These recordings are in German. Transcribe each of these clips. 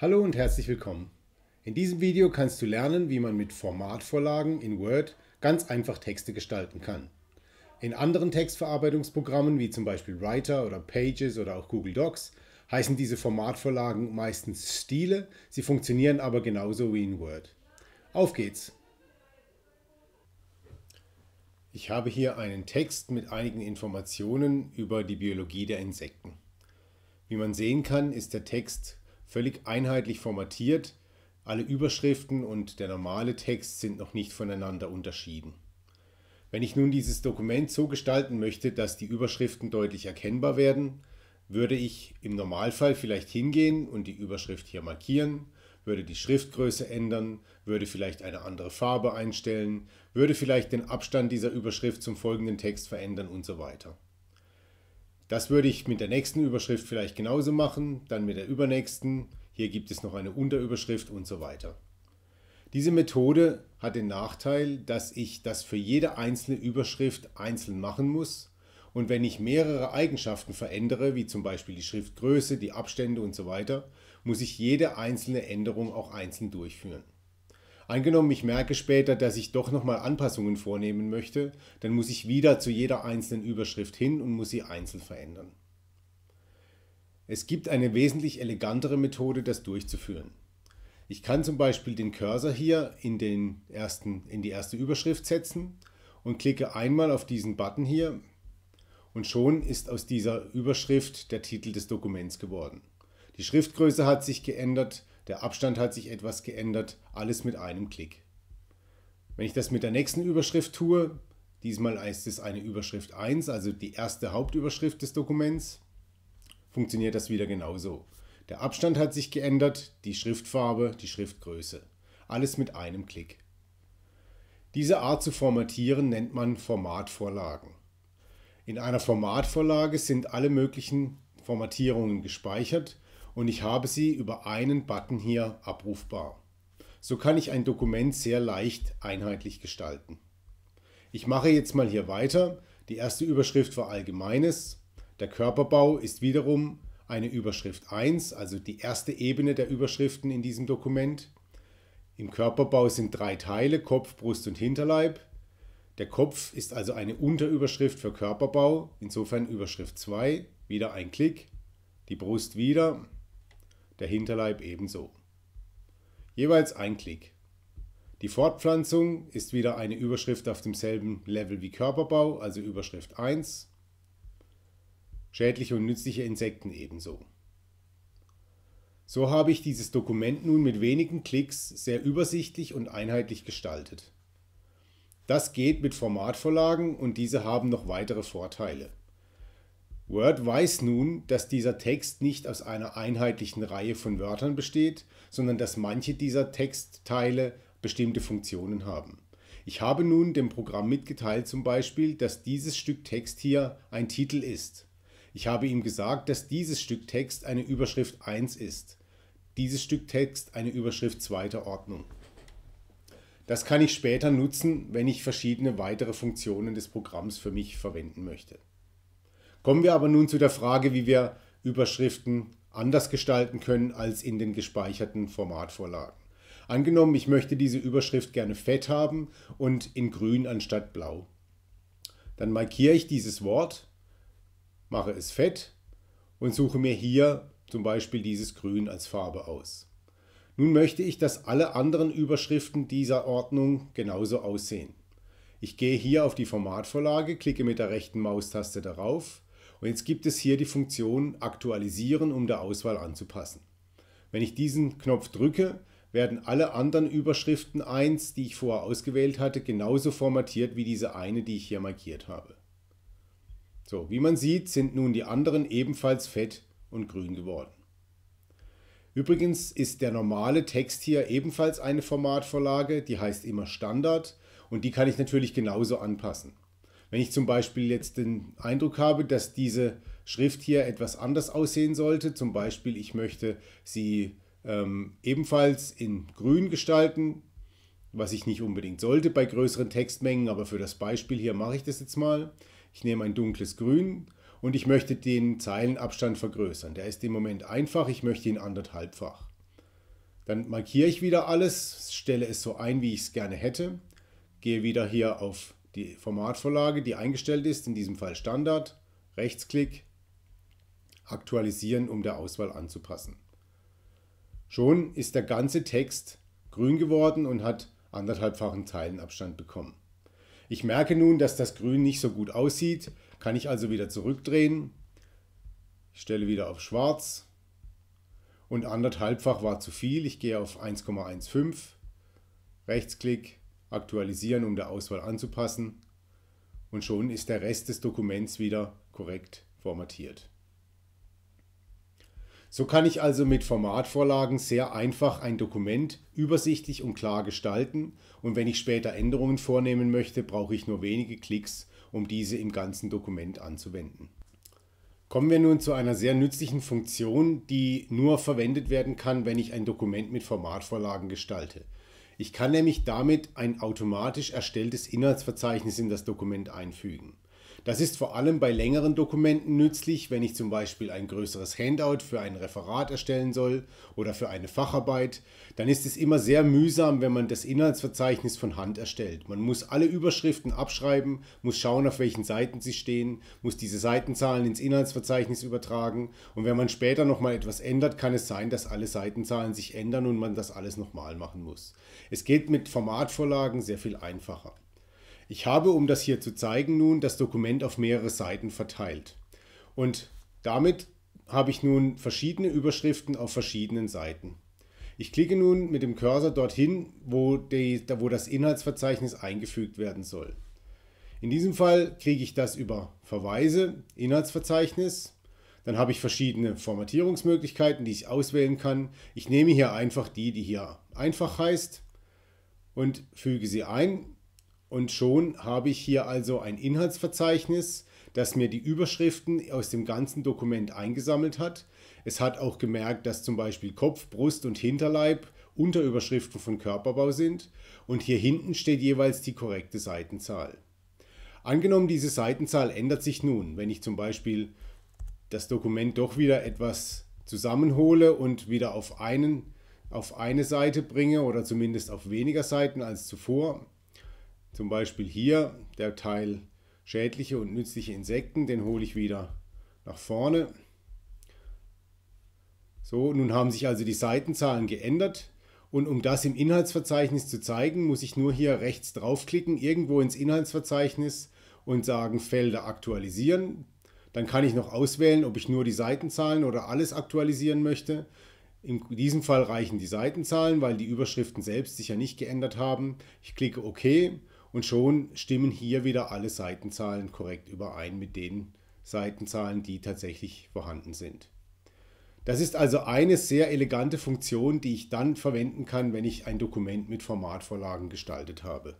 Hallo und herzlich willkommen. In diesem Video kannst du lernen, wie man mit Formatvorlagen in Word ganz einfach Texte gestalten kann. In anderen Textverarbeitungsprogrammen wie zum Beispiel Writer oder Pages oder auch Google Docs heißen diese Formatvorlagen meistens Stile, sie funktionieren aber genauso wie in Word. Auf geht's! Ich habe hier einen Text mit einigen Informationen über die Biologie der Insekten. Wie man sehen kann, ist der Text völlig einheitlich formatiert. Alle Überschriften und der normale Text sind noch nicht voneinander unterschieden. Wenn ich nun dieses Dokument so gestalten möchte, dass die Überschriften deutlich erkennbar werden, würde ich im Normalfall vielleicht hingehen und die Überschrift hier markieren, würde die Schriftgröße ändern, würde vielleicht eine andere Farbe einstellen, würde vielleicht den Abstand dieser Überschrift zum folgenden Text verändern und so weiter. Das würde ich mit der nächsten Überschrift vielleicht genauso machen, dann mit der übernächsten. Hier gibt es noch eine Unterüberschrift und so weiter. Diese Methode hat den Nachteil, dass ich das für jede einzelne Überschrift einzeln machen muss. Und wenn ich mehrere Eigenschaften verändere, wie zum Beispiel die Schriftgröße, die Abstände und so weiter, muss ich jede einzelne Änderung auch einzeln durchführen. Angenommen, ich merke später, dass ich doch nochmal Anpassungen vornehmen möchte, dann muss ich wieder zu jeder einzelnen Überschrift hin und muss sie einzeln verändern. Es gibt eine wesentlich elegantere Methode, das durchzuführen. Ich kann zum Beispiel den Cursor hier in, den ersten, in die erste Überschrift setzen und klicke einmal auf diesen Button hier und schon ist aus dieser Überschrift der Titel des Dokuments geworden. Die Schriftgröße hat sich geändert, der Abstand hat sich etwas geändert, alles mit einem Klick. Wenn ich das mit der nächsten Überschrift tue, diesmal ist es eine Überschrift 1, also die erste Hauptüberschrift des Dokuments, funktioniert das wieder genauso. Der Abstand hat sich geändert, die Schriftfarbe, die Schriftgröße. Alles mit einem Klick. Diese Art zu formatieren nennt man Formatvorlagen. In einer Formatvorlage sind alle möglichen Formatierungen gespeichert und ich habe sie über einen Button hier abrufbar. So kann ich ein Dokument sehr leicht einheitlich gestalten. Ich mache jetzt mal hier weiter. Die erste Überschrift war Allgemeines. Der Körperbau ist wiederum eine Überschrift 1, also die erste Ebene der Überschriften in diesem Dokument. Im Körperbau sind drei Teile, Kopf, Brust und Hinterleib. Der Kopf ist also eine Unterüberschrift für Körperbau, insofern Überschrift 2, wieder ein Klick, die Brust wieder, der Hinterleib ebenso. Jeweils ein Klick. Die Fortpflanzung ist wieder eine Überschrift auf demselben Level wie Körperbau, also Überschrift 1. Schädliche und nützliche Insekten ebenso. So habe ich dieses Dokument nun mit wenigen Klicks sehr übersichtlich und einheitlich gestaltet. Das geht mit Formatvorlagen und diese haben noch weitere Vorteile. Word weiß nun, dass dieser Text nicht aus einer einheitlichen Reihe von Wörtern besteht, sondern dass manche dieser Textteile bestimmte Funktionen haben. Ich habe nun dem Programm mitgeteilt zum Beispiel, dass dieses Stück Text hier ein Titel ist. Ich habe ihm gesagt, dass dieses Stück Text eine Überschrift 1 ist. Dieses Stück Text eine Überschrift zweiter Ordnung. Das kann ich später nutzen, wenn ich verschiedene weitere Funktionen des Programms für mich verwenden möchte. Kommen wir aber nun zu der Frage, wie wir Überschriften anders gestalten können als in den gespeicherten Formatvorlagen. Angenommen, ich möchte diese Überschrift gerne fett haben und in grün anstatt blau. Dann markiere ich dieses Wort, mache es fett und suche mir hier zum Beispiel dieses Grün als Farbe aus. Nun möchte ich, dass alle anderen Überschriften dieser Ordnung genauso aussehen. Ich gehe hier auf die Formatvorlage, klicke mit der rechten Maustaste darauf und jetzt gibt es hier die Funktion Aktualisieren, um der Auswahl anzupassen. Wenn ich diesen Knopf drücke, werden alle anderen Überschriften 1, die ich vorher ausgewählt hatte, genauso formatiert wie diese eine, die ich hier markiert habe. So, wie man sieht, sind nun die anderen ebenfalls fett und grün geworden. Übrigens ist der normale Text hier ebenfalls eine Formatvorlage, die heißt immer Standard und die kann ich natürlich genauso anpassen. Wenn ich zum Beispiel jetzt den Eindruck habe, dass diese Schrift hier etwas anders aussehen sollte, zum Beispiel ich möchte sie ähm, ebenfalls in grün gestalten, was ich nicht unbedingt sollte bei größeren Textmengen, aber für das Beispiel hier mache ich das jetzt mal. Ich nehme ein dunkles Grün und ich möchte den Zeilenabstand vergrößern. Der ist im Moment einfach, ich möchte ihn anderthalbfach. Dann markiere ich wieder alles, stelle es so ein, wie ich es gerne hätte, gehe wieder hier auf die Formatvorlage, die eingestellt ist, in diesem Fall Standard, Rechtsklick, aktualisieren, um der Auswahl anzupassen. Schon ist der ganze Text grün geworden und hat anderthalbfachen Zeilenabstand bekommen. Ich merke nun, dass das Grün nicht so gut aussieht, kann ich also wieder zurückdrehen. Ich stelle wieder auf Schwarz und anderthalbfach war zu viel. Ich gehe auf 1,15, Rechtsklick, aktualisieren, um der Auswahl anzupassen und schon ist der Rest des Dokuments wieder korrekt formatiert. So kann ich also mit Formatvorlagen sehr einfach ein Dokument übersichtlich und klar gestalten und wenn ich später Änderungen vornehmen möchte, brauche ich nur wenige Klicks, um diese im ganzen Dokument anzuwenden. Kommen wir nun zu einer sehr nützlichen Funktion, die nur verwendet werden kann, wenn ich ein Dokument mit Formatvorlagen gestalte. Ich kann nämlich damit ein automatisch erstelltes Inhaltsverzeichnis in das Dokument einfügen. Das ist vor allem bei längeren Dokumenten nützlich, wenn ich zum Beispiel ein größeres Handout für ein Referat erstellen soll oder für eine Facharbeit. Dann ist es immer sehr mühsam, wenn man das Inhaltsverzeichnis von Hand erstellt. Man muss alle Überschriften abschreiben, muss schauen, auf welchen Seiten sie stehen, muss diese Seitenzahlen ins Inhaltsverzeichnis übertragen und wenn man später nochmal etwas ändert, kann es sein, dass alle Seitenzahlen sich ändern und man das alles nochmal machen muss. Es geht mit Formatvorlagen sehr viel einfacher. Ich habe, um das hier zu zeigen, nun das Dokument auf mehrere Seiten verteilt. Und damit habe ich nun verschiedene Überschriften auf verschiedenen Seiten. Ich klicke nun mit dem Cursor dorthin, wo, die, wo das Inhaltsverzeichnis eingefügt werden soll. In diesem Fall kriege ich das über Verweise, Inhaltsverzeichnis. Dann habe ich verschiedene Formatierungsmöglichkeiten, die ich auswählen kann. Ich nehme hier einfach die, die hier einfach heißt und füge sie ein und schon habe ich hier also ein Inhaltsverzeichnis, das mir die Überschriften aus dem ganzen Dokument eingesammelt hat. Es hat auch gemerkt, dass zum Beispiel Kopf, Brust und Hinterleib Unterüberschriften von Körperbau sind und hier hinten steht jeweils die korrekte Seitenzahl. Angenommen, diese Seitenzahl ändert sich nun, wenn ich zum Beispiel das Dokument doch wieder etwas zusammenhole und wieder auf, einen, auf eine Seite bringe oder zumindest auf weniger Seiten als zuvor, zum Beispiel hier der Teil schädliche und nützliche Insekten, den hole ich wieder nach vorne. So, nun haben sich also die Seitenzahlen geändert und um das im Inhaltsverzeichnis zu zeigen, muss ich nur hier rechts draufklicken, irgendwo ins Inhaltsverzeichnis und sagen Felder aktualisieren. Dann kann ich noch auswählen, ob ich nur die Seitenzahlen oder alles aktualisieren möchte. In diesem Fall reichen die Seitenzahlen, weil die Überschriften selbst sich ja nicht geändert haben. Ich klicke OK und schon stimmen hier wieder alle Seitenzahlen korrekt überein mit den Seitenzahlen, die tatsächlich vorhanden sind. Das ist also eine sehr elegante Funktion, die ich dann verwenden kann, wenn ich ein Dokument mit Formatvorlagen gestaltet habe.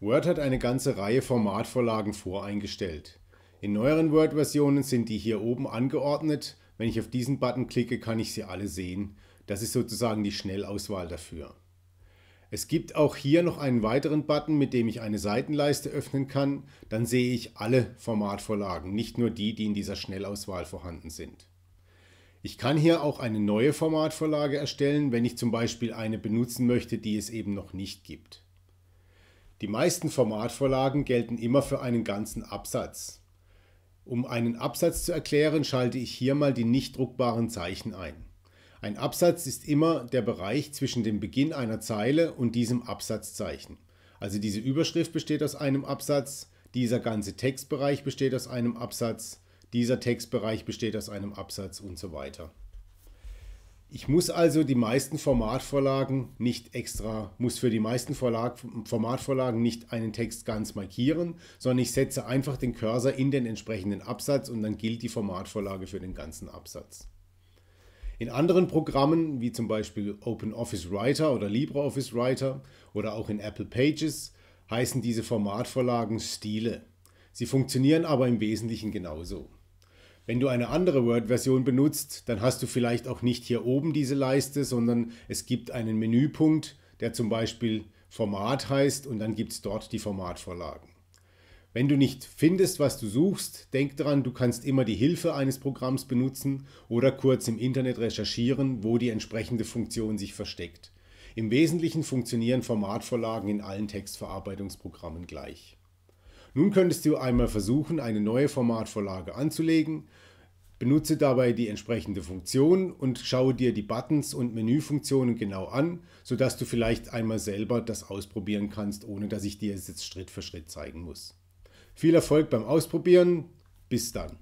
Word hat eine ganze Reihe Formatvorlagen voreingestellt. In neueren Word-Versionen sind die hier oben angeordnet. Wenn ich auf diesen Button klicke, kann ich sie alle sehen. Das ist sozusagen die Schnellauswahl dafür. Es gibt auch hier noch einen weiteren Button, mit dem ich eine Seitenleiste öffnen kann. Dann sehe ich alle Formatvorlagen, nicht nur die, die in dieser Schnellauswahl vorhanden sind. Ich kann hier auch eine neue Formatvorlage erstellen, wenn ich zum Beispiel eine benutzen möchte, die es eben noch nicht gibt. Die meisten Formatvorlagen gelten immer für einen ganzen Absatz. Um einen Absatz zu erklären, schalte ich hier mal die nicht druckbaren Zeichen ein. Ein Absatz ist immer der Bereich zwischen dem Beginn einer Zeile und diesem Absatzzeichen. Also diese Überschrift besteht aus einem Absatz, dieser ganze Textbereich besteht aus einem Absatz, dieser Textbereich besteht aus einem Absatz und so weiter. Ich muss also die meisten Formatvorlagen nicht extra, muss für die meisten Verlag, Formatvorlagen nicht einen Text ganz markieren, sondern ich setze einfach den Cursor in den entsprechenden Absatz und dann gilt die Formatvorlage für den ganzen Absatz. In anderen Programmen, wie zum Beispiel OpenOffice Writer oder LibreOffice Writer oder auch in Apple Pages, heißen diese Formatvorlagen Stile. Sie funktionieren aber im Wesentlichen genauso. Wenn du eine andere Word-Version benutzt, dann hast du vielleicht auch nicht hier oben diese Leiste, sondern es gibt einen Menüpunkt, der zum Beispiel Format heißt und dann gibt es dort die Formatvorlagen. Wenn du nicht findest, was du suchst, denk daran, du kannst immer die Hilfe eines Programms benutzen oder kurz im Internet recherchieren, wo die entsprechende Funktion sich versteckt. Im Wesentlichen funktionieren Formatvorlagen in allen Textverarbeitungsprogrammen gleich. Nun könntest du einmal versuchen, eine neue Formatvorlage anzulegen. Benutze dabei die entsprechende Funktion und schaue dir die Buttons und Menüfunktionen genau an, sodass du vielleicht einmal selber das ausprobieren kannst, ohne dass ich dir es jetzt Schritt für Schritt zeigen muss. Viel Erfolg beim Ausprobieren. Bis dann.